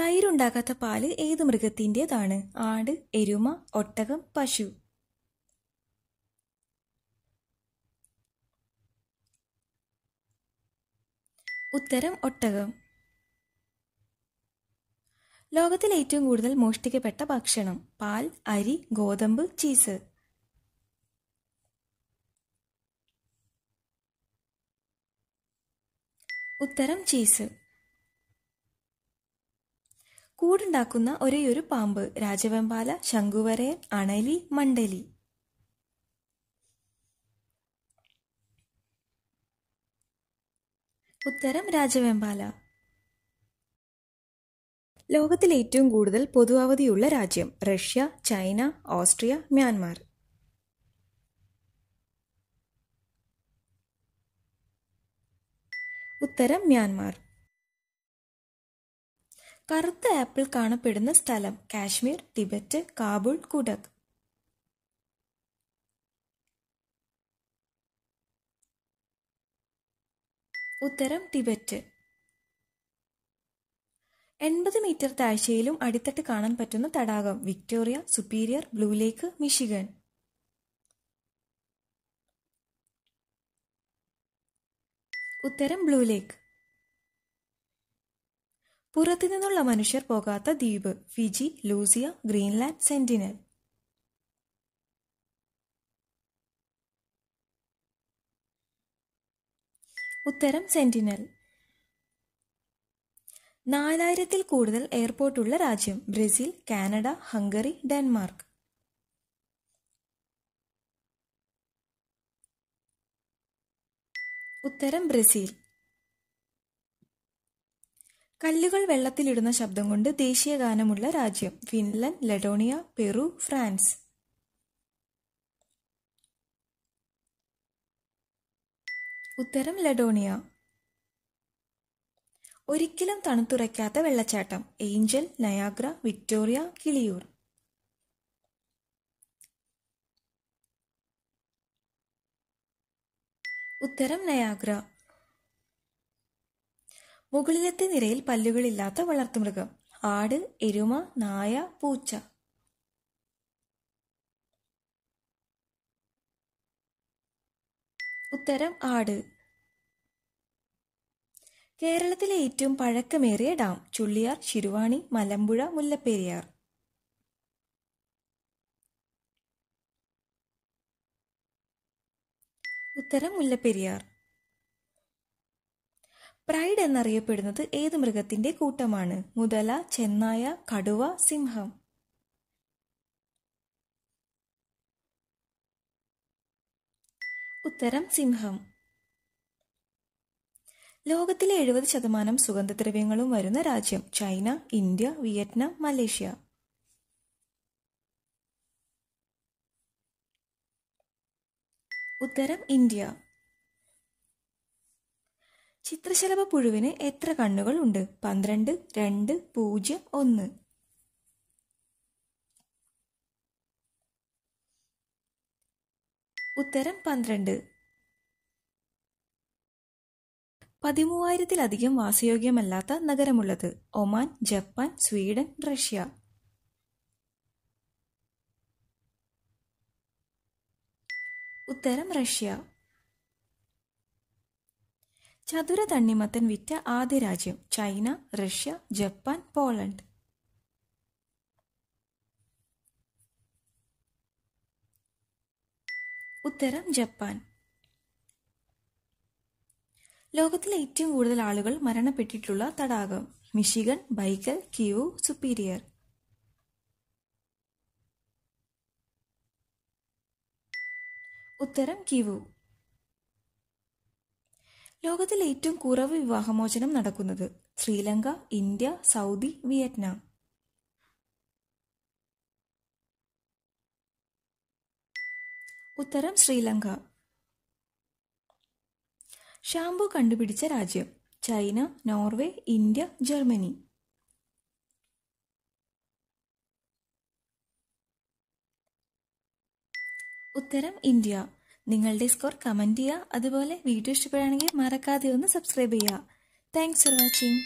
തൈരുണ്ടാകാത്ത പാല് ഏത് മൃഗത്തിൻ്റെതാണ് ആട് എരുമ ഒട്ടകം പശു ഉത്തരം ഒട്ടകം ലോകത്തിൽ ഏറ്റവും കൂടുതൽ മോഷ്ടിക്കപ്പെട്ട ഭക്ഷണം പാൽ അരി ഗോതമ്പ് ചീസ് ഉത്തരം ചീസ് കൂടുണ്ടാക്കുന്ന ഒരേയൊരു പാമ്പ് രാജവെമ്പാല ശംഖുവരയൻ അണലി മണ്ടലി ഉത്തരം രാജവെമ്പാല ലോകത്തിൽ ഏറ്റവും കൂടുതൽ പൊതു അവധിയുള്ള രാജ്യം റഷ്യ ചൈന ഓസ്ട്രിയ മ്യാൻമാർ ഉത്തരം മ്യാൻമാർ കറുത്ത ആപ്പിൾ കാണപ്പെടുന്ന സ്ഥലം കാശ്മീർ ടിബറ്റ് കാബൂൾ കുടക് ഉത്തരം ടിബറ്റ് എൺപത് മീറ്റർ താഴ്ചയിലും അടിത്തട്ട് കാണാൻ പറ്റുന്ന തടാകം Victoria Superior Blue Lake Michigan ഉത്തരം ബ്ലൂ ലേക്ക് പുറത്തുനിന്നുള്ള മനുഷ്യർ പോകാത്ത ദ്വീപ് ഫിജി ലൂസിയ ഗ്രീൻലാൻഡ് സെന്റിനൽ ഉത്തരം സെന്റിനൽ നാലായിരത്തിൽ കൂടുതൽ എയർപോർട്ടുള്ള രാജ്യം ബ്രസീൽ കാനഡ ഹംഗറി ഡെൻമാർക്ക് ഉത്തരം ബ്രസീൽ കല്ലുകൾ വെള്ളത്തിലിടുന്ന ശബ്ദം കൊണ്ട് ദേശീയ ഗാനമുള്ള രാജ്യം ഫിൻലൻഡ് ലഡോണിയ പെറു ഫ്രാൻസ് ഉത്തരം ലഡോണിയ ഒരിക്കലും തണുത്തുറയ്ക്കാത്ത വെള്ളച്ചാട്ടം ഏഞ്ചൽ നയാഗ്ര വിക്ടോറിയ കിളിയൂർ ഉത്തരം നയാഗ്ര മുകളിലത്തെ നിരയിൽ പല്ലുകളില്ലാത്ത വളർത്തുമൃഗം ആട് എരുമ നായ പൂച്ച ഉത്തരം ആട് കേരളത്തിലെ ഏറ്റവും പഴക്കമേറിയ ഡാം ചുള്ളിയാർ ശിരുവാണി മലമ്പുഴ മുല്ലപ്പെരിയാർ ഉത്തരം മുല്ലപ്പെരിയാർ പ്രൈഡ് എന്നറിയപ്പെടുന്നത് ഏത് മൃഗത്തിന്റെ കൂട്ടമാണ് മുതല ചെന്നായ കടുവ സിംഹം ഉത്തരം സിംഹം ലോകത്തിലെ എഴുപത് ശതമാനം സുഗന്ധദ്രവ്യങ്ങളും വരുന്ന രാജ്യം ചൈന ഇന്ത്യ വിയറ്റ്നാം മലേഷ്യ ഉത്തരം ഇന്ത്യ ചിത്രശലഭ പുഴുവിന് എത്ര കണ്ണുകൾ ഉണ്ട് പന്ത്രണ്ട് രണ്ട് പൂജ്യം ഒന്ന് ഉത്തരം പന്ത്രണ്ട് പതിമൂവായിരത്തിലധികം വാസയോഗ്യമല്ലാത്ത നഗരമുള്ളത് ഒമാൻ ജപ്പാൻ സ്വീഡൻ റഷ്യ ഉത്തരം റഷ്യ ചതുര തണ്ണിമത്തൻ വിറ്റ ആദ്യ രാജ്യം ചൈന റഷ്യ ജപ്പാൻ പോളണ്ട് ഉത്തരം ജപ്പാൻ ലോകത്തിലെ ഏറ്റവും കൂടുതൽ ആളുകൾ മരണപ്പെട്ടിട്ടുള്ള തടാകം മിഷിഗൺ ബൈക്കൽ ക്യൂ സുപ്പീരിയർ ഉത്തരം കിവു ലോകത്തിൽ ഏറ്റവും കുറവ് വിവാഹമോചനം നടക്കുന്നത് ശ്രീലങ്ക ഇന്ത്യ സൗദി വിയറ്റ്നാം ഉത്തരം ശ്രീലങ്ക ഷാംപൂ കണ്ടുപിടിച്ച രാജ്യം ചൈന നോർവേ ഇന്ത്യ ജർമ്മനി ഉത്തരം ഇന്ത്യ നിങ്ങളുടെ സ്കോർ കമൻറ്റ് ചെയ്യുക അതുപോലെ വീഡിയോ ഇഷ്ടപ്പെടുകയാണെങ്കിൽ മറക്കാതെ ഒന്ന് സബ്സ്ക്രൈബ് ചെയ്യുക താങ്ക്സ് ഫോർ വാച്ചിങ്